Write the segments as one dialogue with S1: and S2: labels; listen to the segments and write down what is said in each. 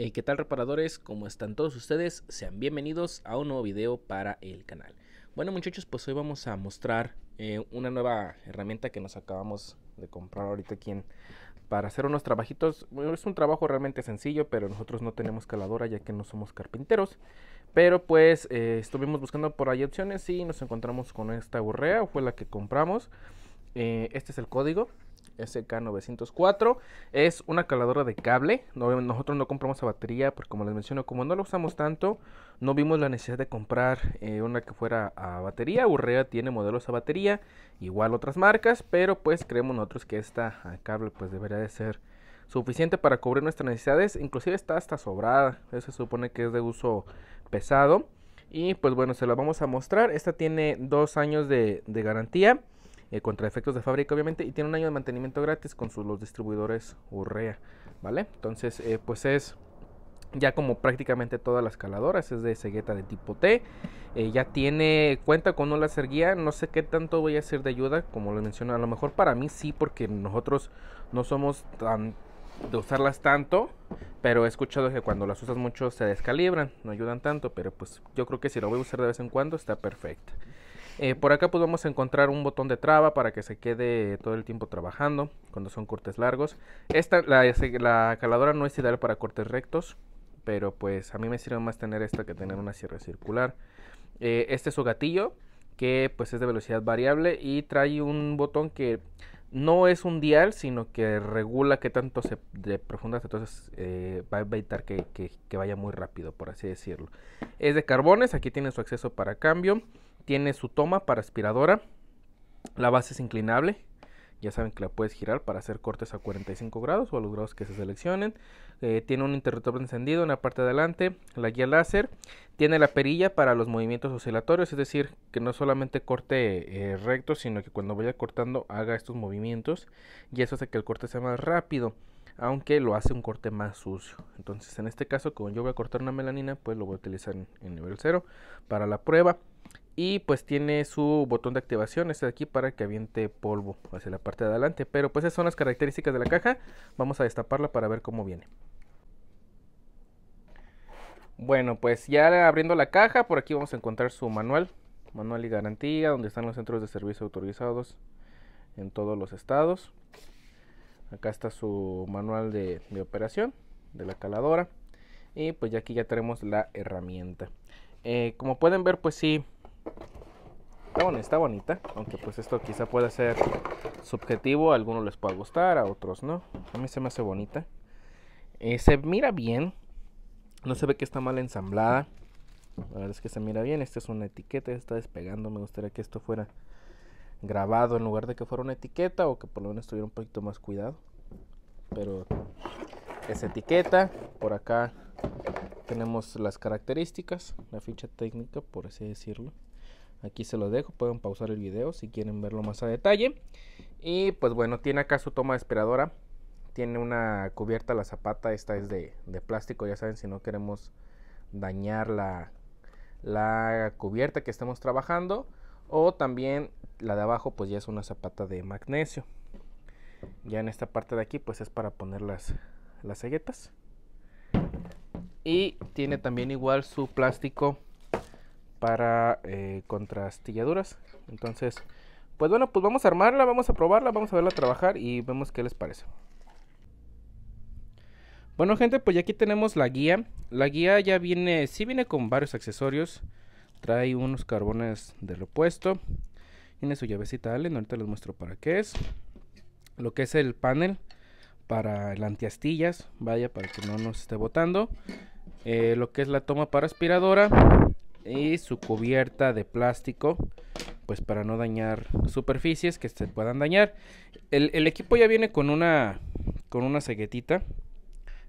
S1: Eh, ¿Qué tal reparadores? ¿Cómo están todos ustedes? Sean bienvenidos a un nuevo video para el canal. Bueno muchachos, pues hoy vamos a mostrar eh, una nueva herramienta que nos acabamos de comprar ahorita aquí para hacer unos trabajitos. es un trabajo realmente sencillo, pero nosotros no tenemos caladora ya que no somos carpinteros. Pero pues eh, estuvimos buscando por ahí opciones y nos encontramos con esta burrea, fue la que compramos. este es el código, SK904. Es una caladora de cable. nosotros no compramos a batería porque como les menciono, como no la usamos tanto, no vimos la necesidad de comprar eh, una que fuera a batería. Urrea tiene modelos a batería, igual otras marcas, pero pues creemos nosotros que esta a ah, cable pues debería de ser suficiente para cubrir nuestras necesidades. Inclusive está hasta sobrada. Eso se supone que es de uso pesado. Y pues bueno, se la vamos a mostrar. Esta tiene dos años de garantía. Eh, contra efectos de fábrica obviamente y tiene un año de mantenimiento gratis con sus, los distribuidores Urrea, ¿vale? Entonces eh, pues es ya como prácticamente todas las caladoras, es de cegueta de tipo T. Eh, ya tiene, cuenta con un láser guía, no sé qué tanto voy a ser de ayuda, como les mencioné, a lo mejor para mí sí, porque nosotros no somos tan de usarlas tanto, pero he escuchado que cuando las usas mucho se descalibran, no ayudan tanto, pero pues yo creo que si lo voy a usar de vez en cuando está perfecta. Eh, por acá pues vamos a encontrar un botón de traba para que se quede todo el tiempo trabajando cuando son cortes largos. Esta, la, caladora no es ideal para cortes rectos, pero pues a mí me sirve más tener esta que tener una sierra circular. Eh, este es su gatillo, que pues es de velocidad variable y trae un botón que no es un dial, sino que regula qué tanto se de entonces eh, va a evitar que, que vaya muy rápido, por así decirlo. Es de carbones, aquí tiene su acceso para cambio tiene su toma para aspiradora. La base es inclinable. Ya saben que la puedes girar para hacer cortes a 45 grados o a los grados que se seleccionen. Eh, tiene un interruptor encendido en la parte de adelante. La guía láser. Tiene la perilla para los movimientos oscilatorios. Es decir, que no solamente corte eh, recto, sino que cuando vaya cortando haga estos movimientos. Y eso hace que el corte sea más rápido aunque lo hace un corte más sucio. Entonces, en este caso, como yo voy a cortar una melanina, pues lo voy a utilizar en, en nivel 0 para la prueba y pues tiene su botón de activación este de aquí para que aviente polvo hacia la parte de adelante pero pues esas son las características de la caja vamos a destaparla para ver cómo viene bueno pues ya abriendo la caja por aquí vamos a encontrar su manual manual y garantía donde están los centros de servicio autorizados en todos los estados acá está su manual de, operación de la caladora y pues ya aquí ya tenemos la herramienta eh, como pueden ver pues sí Está, bueno, está bonita, aunque pues esto quizá pueda ser subjetivo, a algunos les pueda gustar, a otros no. A mí se me hace bonita. Eh, se mira bien, no se ve que está mal ensamblada. La verdad es que se mira bien, esta es una etiqueta, está despegando, me gustaría que esto fuera grabado en lugar de que fuera una etiqueta o que por lo menos tuviera un poquito más cuidado. Pero es etiqueta, por acá tenemos las características, la ficha técnica, por así decirlo. Aquí se lo dejo, pueden pausar el video si quieren verlo más a detalle. Y pues bueno, tiene acá su toma esperadora, Tiene una cubierta la zapata, esta es de, plástico, ya saben, si no queremos dañar la, cubierta que estamos trabajando. O también la de abajo, pues ya es una zapata de magnesio. Ya en esta parte de aquí, pues es para poner las, las Y tiene también igual su plástico para eh, contrastilladuras. Entonces, pues bueno, pues vamos a armarla, vamos a probarla, vamos a verla trabajar y vemos qué les parece. Bueno gente, pues ya aquí tenemos la guía. La guía ya viene, sí viene con varios accesorios. Trae unos carbones de repuesto Tiene su llavecita Allen, ahorita les muestro para qué es. Lo que es el panel para el antiastillas, vaya, para que no nos esté botando. Eh, lo que es la toma para aspiradora y su cubierta de plástico pues para no dañar superficies que se puedan dañar. El, equipo ya viene con una con una ceguetita.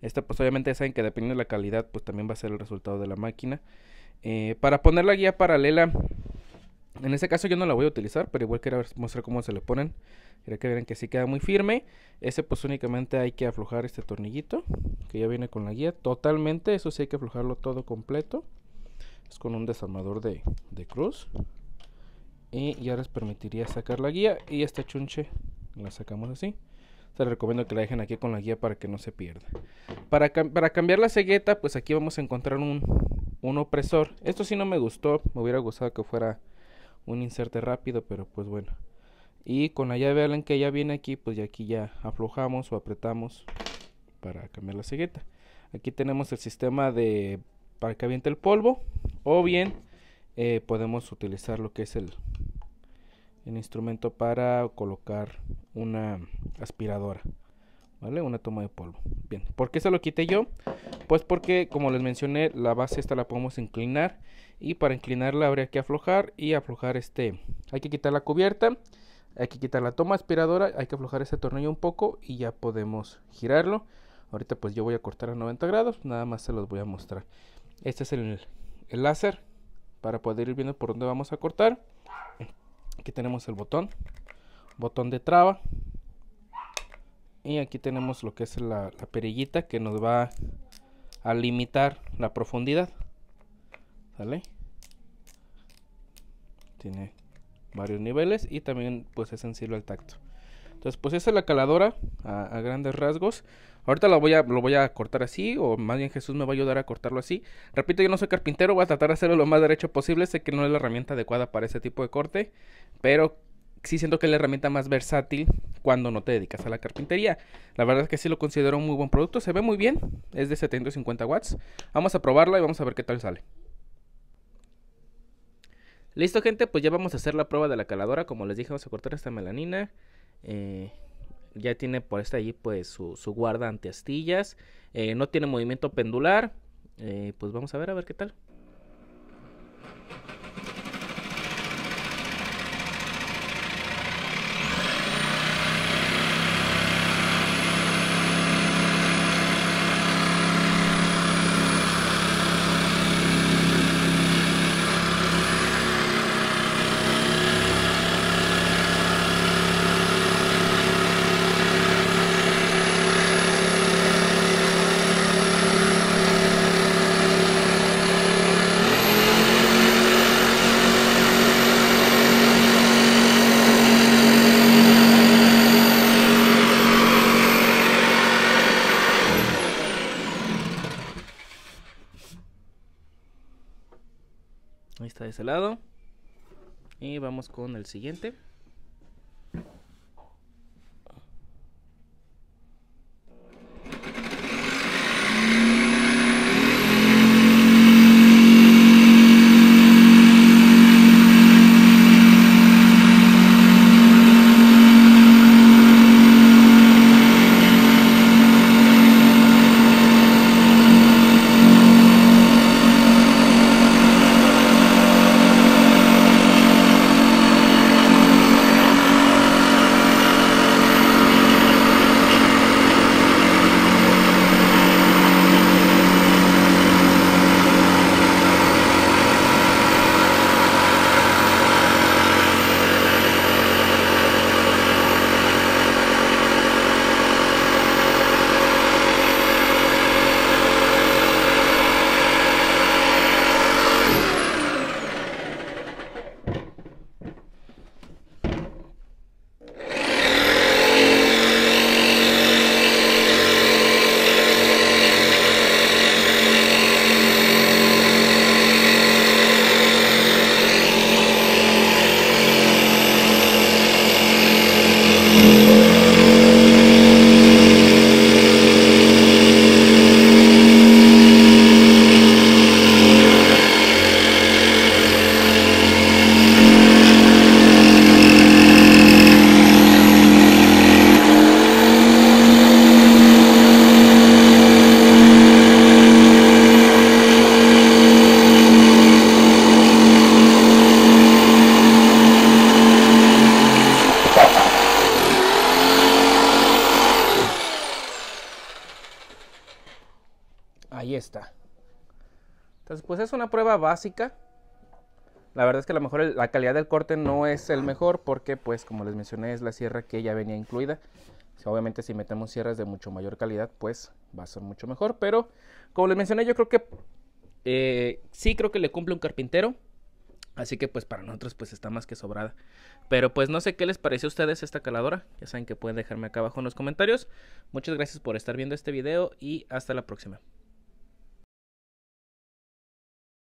S1: Esta pues obviamente saben que dependiendo de la calidad pues también va a ser el resultado de la máquina. Eh, para poner la guía paralela, en este caso yo no la voy a utilizar, pero igual quería mostrar cómo se le ponen. Ya que vean que sí queda muy firme. Ese pues únicamente hay que aflojar este tornillito que ya viene con la guía totalmente. Eso sí hay que aflojarlo todo completo es con un desarmador de, cruz y ya les permitiría sacar la guía y esta chunche la sacamos así les recomiendo que la dejen aquí con la guía para que no se pierda. Para, para cambiar la cegueta, pues aquí vamos a encontrar un, un, opresor. Esto sí no me gustó, me hubiera gustado que fuera un inserte rápido, pero pues bueno. Y con la llave Allen que ya viene aquí, pues ya aquí ya aflojamos o apretamos para cambiar la cegueta. Aquí tenemos el sistema de para que aviente el polvo. O bien eh, podemos utilizar lo que es el, el instrumento para colocar una aspiradora. ¿Vale? Una toma de polvo. Bien, ¿por qué se lo quité yo? Pues porque, como les mencioné, la base esta la podemos inclinar. Y para inclinarla habría que aflojar y aflojar este... Hay que quitar la cubierta, hay que quitar la toma aspiradora, hay que aflojar ese tornillo un poco y ya podemos girarlo. Ahorita pues yo voy a cortar a 90 grados, nada más se los voy a mostrar. Este es el, láser para poder ir viendo por dónde vamos a cortar. Aquí tenemos el botón, botón de traba. Y aquí tenemos lo que es la, perillita que nos va a limitar la profundidad. Tiene varios niveles y también pues es sencillo al tacto. Entonces pues esa es la caladora a grandes rasgos. Ahorita lo voy, a, lo voy a cortar así, o más bien Jesús me va a ayudar a cortarlo así. Repito, yo no soy carpintero, voy a tratar de hacerlo lo más derecho posible. Sé que no es la herramienta adecuada para ese tipo de corte, pero sí siento que es la herramienta más versátil cuando no te dedicas a la carpintería. La verdad es que sí lo considero un muy buen producto, se ve muy bien, es de 750 watts. Vamos a probarlo y vamos a ver qué tal sale. Listo gente, pues ya vamos a hacer la prueba de la caladora, como les dije vamos a cortar esta melanina. Eh, ya tiene por este allí pues su, guarda ante astillas. Eh, no tiene movimiento pendular. Eh, pues vamos a ver, a ver qué tal. Ahí está de ese lado. Y vamos con el siguiente. está. Entonces, pues es una prueba básica. La verdad es que a lo mejor la calidad del corte no es el mejor porque, pues, como les mencioné, es la sierra que ya venía incluida. obviamente, si metemos sierras de mucho mayor calidad, pues va a ser mucho mejor. Pero, como les mencioné, yo creo que eh, sí creo que le cumple un carpintero. Así que pues para nosotros pues está más que sobrada. Pero pues no sé qué les pareció a ustedes esta caladora. Ya saben que pueden dejarme acá abajo en los comentarios. Muchas gracias por estar viendo este video y hasta la próxima.